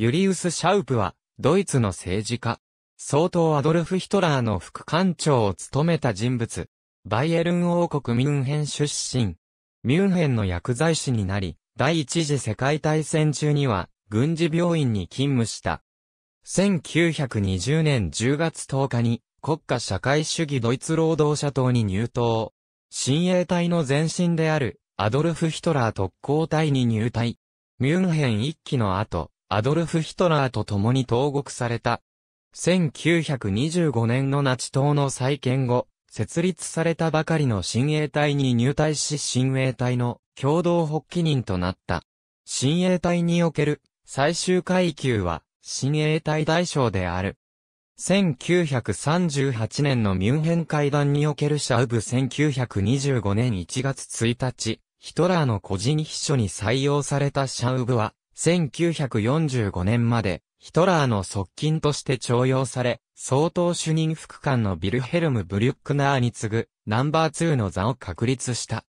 ユリウス・シャウプは、ドイツの政治家。総統アドルフ・ヒトラーの副官長を務めた人物。バイエルン王国ミュンヘン出身。ミュンヘンの薬剤師になり、第一次世界大戦中には、軍事病院に勤務した。1920年10月10日に、国家社会主義ドイツ労働者党に入党。親衛隊の前身である、アドルフ・ヒトラー特攻隊に入隊。ミュンヘン一期の後、アドルフ・ヒトラーと共に投獄された。1925年のナチ党の再建後、設立されたばかりの新衛隊に入隊し新衛隊の共同発起人となった。新衛隊における最終階級は新衛隊大将である。1938年のミュンヘン会談におけるシャウブ1925年1月1日、ヒトラーの個人秘書に採用されたシャウブは、1945年まで、ヒトラーの側近として徴用され、総統主任副官のビルヘルム・ブリュックナーに次ぐ、ナンバー2の座を確立した。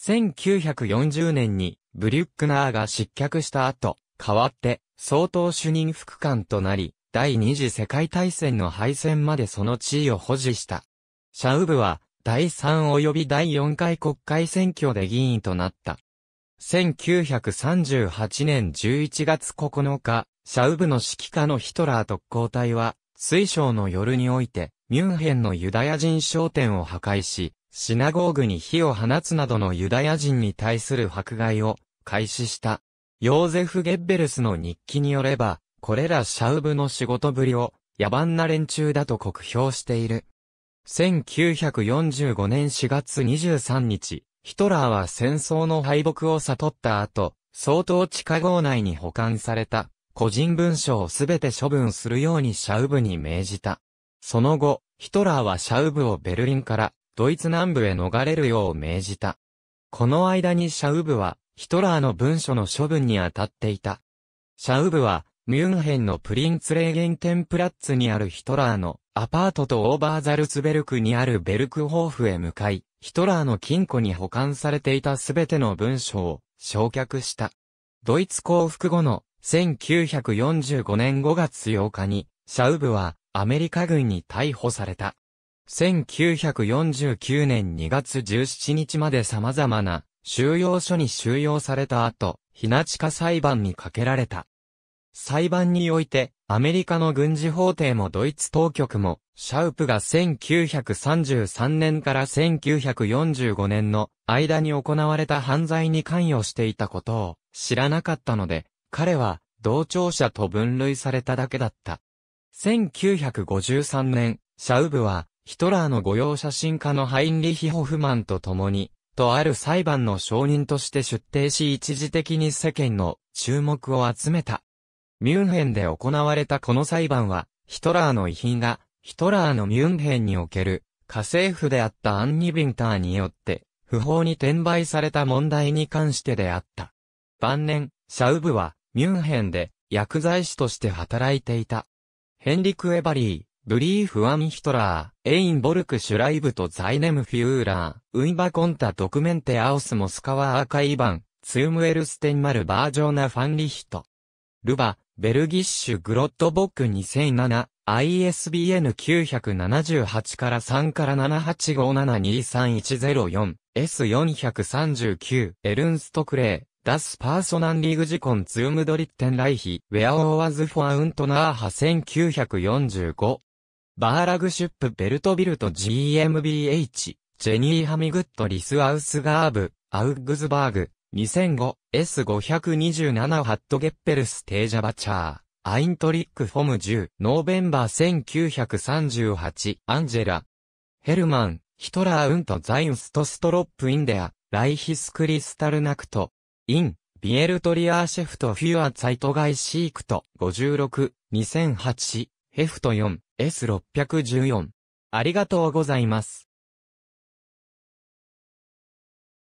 1940年に、ブリュックナーが失脚した後、代わって、総統主任副官となり、第二次世界大戦の敗戦までその地位を保持した。シャウブは、第3及び第4回国会選挙で議員となった。1938年11月9日、シャウブの指揮下のヒトラー特攻隊は、水晶の夜において、ミュンヘンのユダヤ人商店を破壊し、シナゴーグに火を放つなどのユダヤ人に対する迫害を開始した。ヨーゼフ・ゲッベルスの日記によれば、これらシャウブの仕事ぶりを野蛮な連中だと酷評している。1945年4月23日、ヒトラーは戦争の敗北を悟った後、相当地下壕内に保管された、個人文書をすべて処分するようにシャウブに命じた。その後、ヒトラーはシャウブをベルリンから、ドイツ南部へ逃れるよう命じた。この間にシャウブは、ヒトラーの文書の処分に当たっていた。シャウブは、ミュンヘンのプリンツレーゲンテンプラッツにあるヒトラーのアパートとオーバーザルツベルクにあるベルクホーフへ向かい、ヒトラーの金庫に保管されていたすべての文書を焼却した。ドイツ降伏後の1945年5月8日に、シャウブはアメリカ軍に逮捕された。1949年2月17日まで様々な収容所に収容された後、ひな地下裁判にかけられた。裁判において、アメリカの軍事法廷もドイツ当局も、シャウプが1933年から1945年の間に行われた犯罪に関与していたことを知らなかったので、彼は同調者と分類されただけだった。1953年、シャウブは、ヒトラーの御用写真家のハインリヒ・ホフマンと共に、とある裁判の証人として出廷し一時的に世間の注目を集めた。ミュンヘンで行われたこの裁判は、ヒトラーの遺品が、ヒトラーのミュンヘンにおける、家政婦であったアンニ・ビンターによって、不法に転売された問題に関してであった。晩年、シャウブは、ミュンヘンで、薬剤師として働いていた。ヘンリク・エバリー、ブリーフ・アン・ヒトラー、エイン・ボルク・シュライブとザイネム・フィーラー、ウイバ・コンタ・ドクメンテ・アオス・モスカワ・アーカイバン、ツームエル・ステンマル・バージョーナ・ファンリヒト。ルバ、ベルギッシュグロッドボック2007、ISBN 978から3から7 8 5 7 2 3 1 0 4 S439、エルンストクレー、ダスパーソナンリーグジコンツームドリッテンライヒ、ウェアオーワズフォアウントナーハ1945。バーラグシュップベルトビルト GMBH、ジェニーハミグッドリスアウスガーブ、アウグズバーグ、2005、S527 ハットゲッペルステージャバチャー。アイントリックフォム10、ノーベンバー1938、アンジェラ。ヘルマン、ヒトラーウントザインストストロップインデア、ライヒスクリスタルナクト、イン、ビエルトリアーシェフトフュアサイトガイシークト、56、2008、ヘフト4、S614。ありがとうございます。